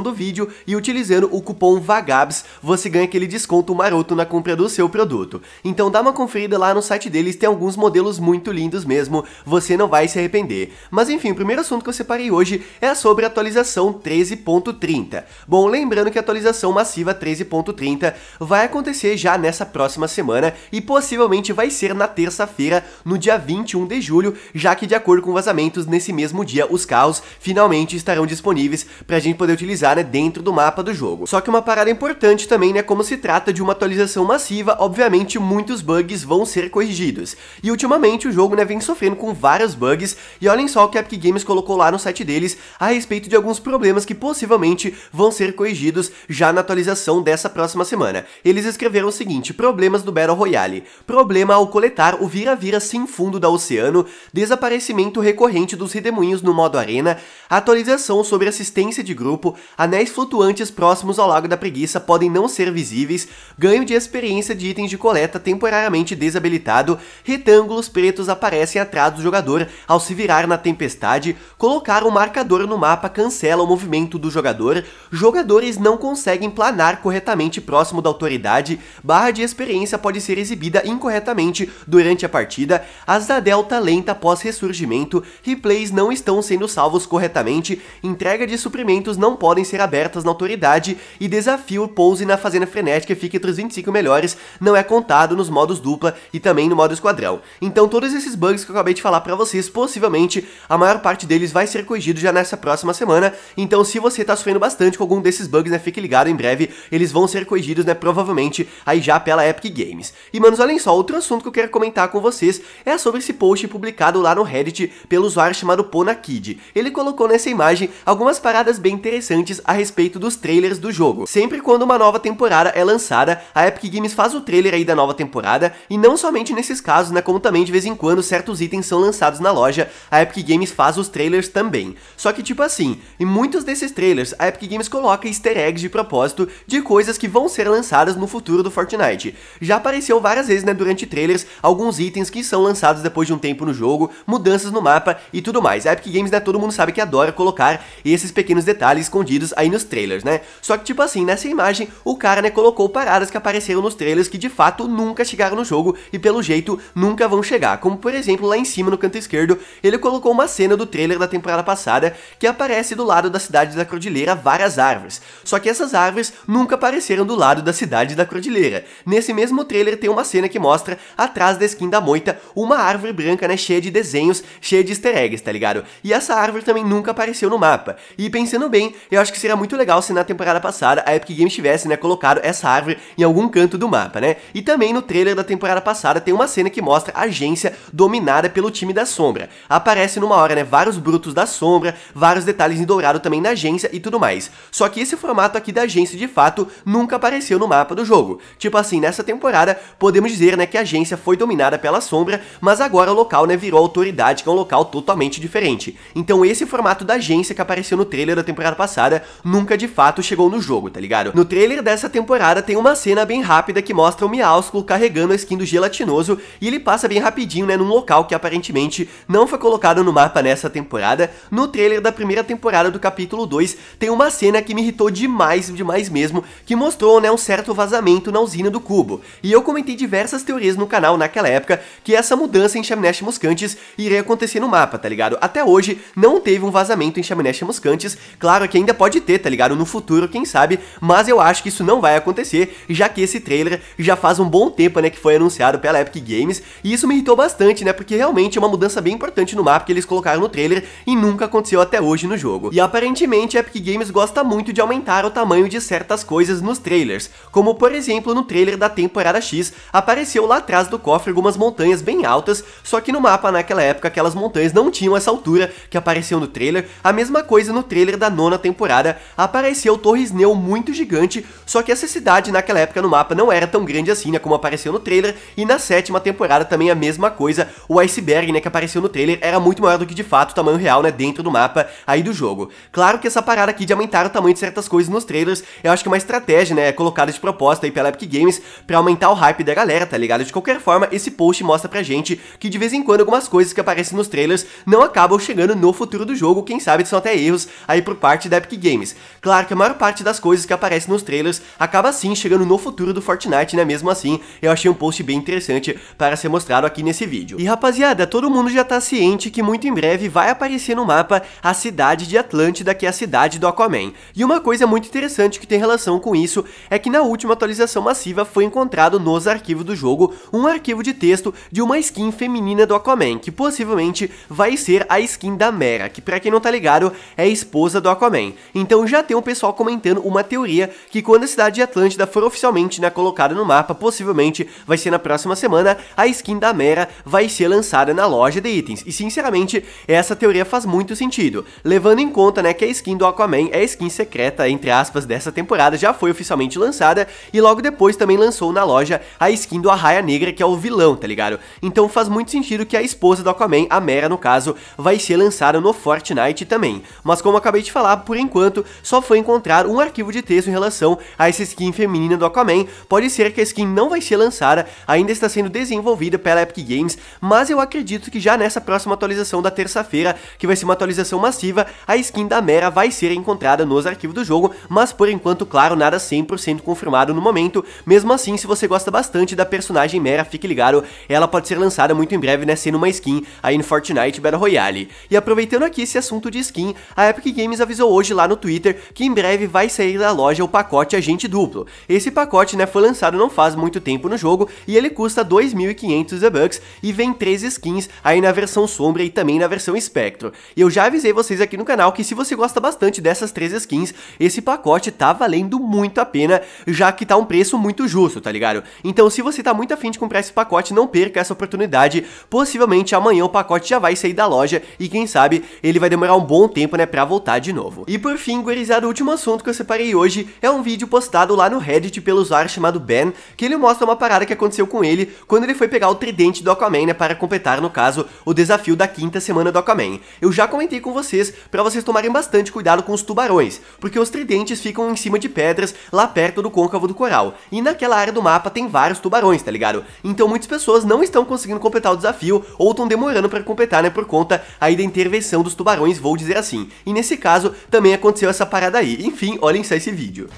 descrição do vídeo e utilizando o cupom VAGABS você ganha aquele desconto maroto na compra do seu produto. Então dá uma conferida lá no site deles, tem alguns modelos muito lindos mesmo, você não vai se arrepender. Mas enfim, o primeiro assunto que eu separei hoje é sobre a atualização 13.30. Bom, lembrando que a atualização massiva 13.30 vai acontecer já nessa próxima semana e possivelmente vai ser na terça-feira, no dia 21 de julho, já que de acordo com vazamentos nesse mesmo dia os carros finalmente estarão disponíveis para a gente poder utilizar né, dentro do mapa do jogo. Só que uma parada importante também, né, como se trata de uma atualização massiva, obviamente muitos bugs vão ser corrigidos. E ultimamente o jogo né, vem sofrendo com vários bugs, e olhem só o que a Epic Games colocou lá no site deles a respeito de alguns problemas que possivelmente vão ser corrigidos já na atualização dessa próxima semana. Eles escreveram o seguinte, problemas do Battle Royale, problema ao coletar o vira-vira sem fundo da Oceano, desaparecimento recorrente dos redemoinhos no modo arena, atualização sobre assistência de grupo, anéis flutuantes próximos ao Lago da Preguiça podem não ser visíveis, ganho de experiência de itens de coleta temporariamente desabilitado, retângulos pretos aparecem atrás do jogador ao se virar na tempestade, colocar um marcador no mapa cancela o movimento do jogador, jogadores não conseguem planar corretamente próximo da autoridade, barra de experiência pode ser exibida incorretamente durante a partida, as da Delta lenta após ressurgimento, replays não estão sendo salvos corretamente, entrega de suprimentos não podem ser abertas na autoridade e desafio Pose na Fazenda Frenética fique entre os 25 melhores, não é contado nos modos dupla e também no modo esquadrão. Então todos esses bugs que eu acabei de falar para vocês, possivelmente a maior parte deles vai ser corrigido já nessa próxima semana, então se você tá sofrendo bastante com algum desses bugs, né, fique ligado, em breve eles vão ser corrigidos, né, provavelmente aí já pela Epic Games. E manos, olhem só, outro assunto que eu quero comentar com vocês é sobre esse post publicado lá no Reddit pelo usuário chamado Pona Kid. Ele colocou nessa imagem algumas paradas bem interessantes recentes a respeito dos trailers do jogo. Sempre quando uma nova temporada é lançada, a Epic Games faz o trailer aí da nova temporada, e não somente nesses casos, né, como também de vez em quando certos itens são lançados na loja, a Epic Games faz os trailers também. Só que tipo assim, em muitos desses trailers, a Epic Games coloca easter eggs de propósito de coisas que vão ser lançadas no futuro do Fortnite. Já apareceu várias vezes, né, durante trailers, alguns itens que são lançados depois de um tempo no jogo, mudanças no mapa e tudo mais. A Epic Games, né, todo mundo sabe que adora colocar esses pequenos detalhes escondidos aí nos trailers, né? Só que, tipo assim, nessa imagem, o cara, né, colocou paradas que apareceram nos trailers que de fato nunca chegaram no jogo e pelo jeito nunca vão chegar. Como, por exemplo, lá em cima no canto esquerdo, ele colocou uma cena do trailer da temporada passada que aparece do lado da cidade da Cordilheira várias árvores. Só que essas árvores nunca apareceram do lado da cidade da Cordilheira. Nesse mesmo trailer tem uma cena que mostra, atrás da skin da moita, uma árvore branca, né, cheia de desenhos, cheia de easter eggs, tá ligado? E essa árvore também nunca apareceu no mapa. E pensando bem, eu acho acho que seria muito legal se na temporada passada a Epic Games tivesse, né, colocado essa árvore em algum canto do mapa, né? E também no trailer da temporada passada tem uma cena que mostra a agência dominada pelo time da Sombra. Aparece numa hora, né, vários brutos da Sombra, vários detalhes em dourado também na agência e tudo mais. Só que esse formato aqui da agência, de fato, nunca apareceu no mapa do jogo. Tipo assim, nessa temporada, podemos dizer, né, que a agência foi dominada pela Sombra, mas agora o local, né, virou autoridade, que é um local totalmente diferente. Então esse formato da agência que apareceu no trailer da temporada passada nunca de fato chegou no jogo, tá ligado? No trailer dessa temporada tem uma cena bem rápida que mostra o Miausculo carregando a skin do Gelatinoso e ele passa bem rapidinho, né, num local que aparentemente não foi colocado no mapa nessa temporada. No trailer da primeira temporada do capítulo 2 tem uma cena que me irritou demais, demais mesmo, que mostrou, né, um certo vazamento na usina do cubo. E eu comentei diversas teorias no canal naquela época que essa mudança em Chamnesh Muscantes iria acontecer no mapa, tá ligado? Até hoje não teve um vazamento em Chamnesh Muscantes, claro que ainda pode pode ter, tá ligado? No futuro, quem sabe, mas eu acho que isso não vai acontecer, já que esse trailer já faz um bom tempo, né, que foi anunciado pela Epic Games, e isso me irritou bastante, né, porque realmente é uma mudança bem importante no mapa que eles colocaram no trailer e nunca aconteceu até hoje no jogo. E aparentemente a Epic Games gosta muito de aumentar o tamanho de certas coisas nos trailers, como por exemplo no trailer da temporada X, apareceu lá atrás do cofre algumas montanhas bem altas, só que no mapa naquela época aquelas montanhas não tinham essa altura que apareceu no trailer, a mesma coisa no trailer da nona temporada nada, apareceu Torres Neu muito gigante, só que essa cidade naquela época no mapa não era tão grande assim, né, como apareceu no trailer, e na sétima temporada também a mesma coisa, o iceberg, né, que apareceu no trailer era muito maior do que de fato o tamanho real, né, dentro do mapa aí do jogo. Claro que essa parada aqui de aumentar o tamanho de certas coisas nos trailers, eu acho que é uma estratégia, né, colocada de proposta aí pela Epic Games pra aumentar o hype da galera, tá ligado? De qualquer forma, esse post mostra pra gente que de vez em quando algumas coisas que aparecem nos trailers não acabam chegando no futuro do jogo, quem sabe são até erros aí por parte da Epic Games games. Claro que a maior parte das coisas que aparecem nos trailers acaba sim chegando no futuro do Fortnite, né? Mesmo assim, eu achei um post bem interessante para ser mostrado aqui nesse vídeo. E rapaziada, todo mundo já tá ciente que muito em breve vai aparecer no mapa a cidade de Atlântida, que é a cidade do Aquaman. E uma coisa muito interessante que tem relação com isso é que na última atualização massiva foi encontrado nos arquivos do jogo um arquivo de texto de uma skin feminina do Aquaman, que possivelmente vai ser a skin da Mera, que pra quem não tá ligado é a esposa do Aquaman. Então já tem um pessoal comentando uma teoria que quando a cidade de Atlântida for oficialmente né, colocada no mapa, possivelmente vai ser na próxima semana, a skin da Mera vai ser lançada na loja de itens. E sinceramente, essa teoria faz muito sentido, levando em conta né, que a skin do Aquaman é a skin secreta, entre aspas, dessa temporada, já foi oficialmente lançada e logo depois também lançou na loja a skin do Arraia Negra, que é o vilão, tá ligado? Então faz muito sentido que a esposa do Aquaman, a Mera no caso, vai ser lançada no Fortnite também. Mas como acabei de falar, por enquanto só foi encontrar um arquivo de texto em relação a essa skin feminina do Aquaman. Pode ser que a skin não vai ser lançada, ainda está sendo desenvolvida pela Epic Games, mas eu acredito que já nessa próxima atualização da terça-feira, que vai ser uma atualização massiva, a skin da Mera vai ser encontrada nos arquivos do jogo, mas por enquanto, claro, nada 100% confirmado no momento. Mesmo assim, se você gosta bastante da personagem Mera, fique ligado, ela pode ser lançada muito em breve, né, sendo uma skin aí no Fortnite Battle Royale. E aproveitando aqui esse assunto de skin, a Epic Games avisou hoje lá no Twitter que em breve vai sair da loja o pacote Agente Duplo. Esse pacote né, foi lançado não faz muito tempo no jogo e ele custa 2.500 The bucks e vem três skins aí na versão sombra e também na versão espectro. E eu já avisei vocês aqui no canal que se você gosta bastante dessas três skins, esse pacote tá valendo muito a pena, já que tá um preço muito justo, tá ligado? Então se você tá muito afim de comprar esse pacote, não perca essa oportunidade, possivelmente amanhã o pacote já vai sair da loja e quem sabe ele vai demorar um bom tempo né, pra voltar de novo. E por fim, gurizada, o último assunto que eu separei hoje é um vídeo postado lá no Reddit pelo usuário chamado Ben, que ele mostra uma parada que aconteceu com ele quando ele foi pegar o tridente do Aquaman, né, para completar, no caso, o desafio da quinta semana do Aquaman. Eu já comentei com vocês para vocês tomarem bastante cuidado com os tubarões, porque os tridentes ficam em cima de pedras lá perto do côncavo do coral, e naquela área do mapa tem vários tubarões, tá ligado? Então muitas pessoas não estão conseguindo completar o desafio ou estão demorando para completar, né, por conta aí da intervenção dos tubarões, vou dizer assim. E nesse caso, também aconteceu aconteceu essa parada aí. Enfim, olhem só esse vídeo.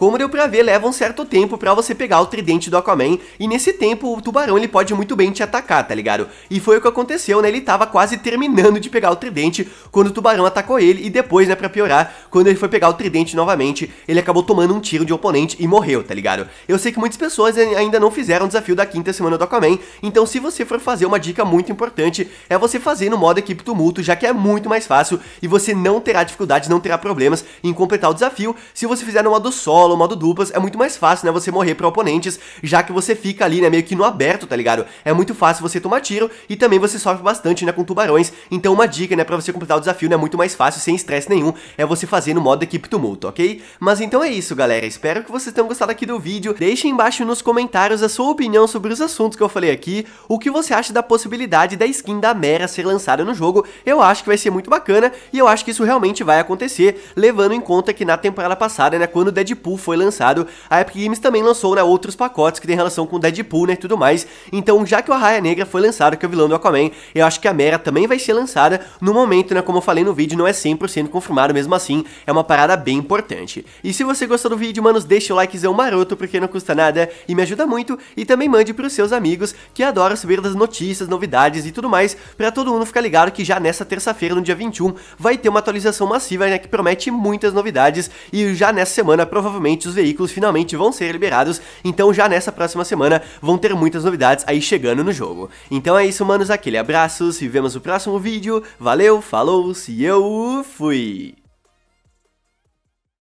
Como deu pra ver, leva um certo tempo pra você pegar o tridente do Aquaman, e nesse tempo o tubarão ele pode muito bem te atacar, tá ligado? E foi o que aconteceu, né, ele tava quase terminando de pegar o tridente quando o tubarão atacou ele, e depois, né, pra piorar, quando ele foi pegar o tridente novamente, ele acabou tomando um tiro de oponente e morreu, tá ligado? Eu sei que muitas pessoas ainda não fizeram o desafio da quinta semana do Aquaman, então se você for fazer uma dica muito importante, é você fazer no modo equipe tumulto, já que é muito mais fácil, e você não terá dificuldades, não terá problemas em completar o desafio, se você fizer no modo solo, rolou o modo duplas, é muito mais fácil, né, você morrer pra oponentes, já que você fica ali, né, meio que no aberto, tá ligado? É muito fácil você tomar tiro e também você sofre bastante, né, com tubarões. Então uma dica, né, pra você completar o desafio, né, é muito mais fácil, sem estresse nenhum, é você fazer no modo equipe tumulto, ok? Mas então é isso, galera. Espero que vocês tenham gostado aqui do vídeo. Deixem embaixo nos comentários a sua opinião sobre os assuntos que eu falei aqui, o que você acha da possibilidade da skin da Mera ser lançada no jogo. Eu acho que vai ser muito bacana e eu acho que isso realmente vai acontecer, levando em conta que na temporada passada, né, quando o Deadpool foi lançado, a Epic Games também lançou né, outros pacotes que tem relação com Deadpool né, e tudo mais. Então, já que o Arraia Negra foi lançado, que é o vilão do Aquaman, eu acho que a Mera também vai ser lançada no momento, né? Como eu falei no vídeo, não é 100% confirmado, mesmo assim, é uma parada bem importante. E se você gostou do vídeo, manos, deixa o likezão maroto, porque não custa nada e me ajuda muito. E também mande pros seus amigos que adoram saber das notícias, novidades e tudo mais, pra todo mundo ficar ligado que já nessa terça-feira, no dia 21, vai ter uma atualização massiva, né? Que promete muitas novidades e já nessa semana, provavelmente os veículos finalmente vão ser liberados, então já nessa próxima semana vão ter muitas novidades aí chegando no jogo. Então é isso, manos, aquele abraço, se vemos no próximo vídeo, valeu, falou, se eu fui!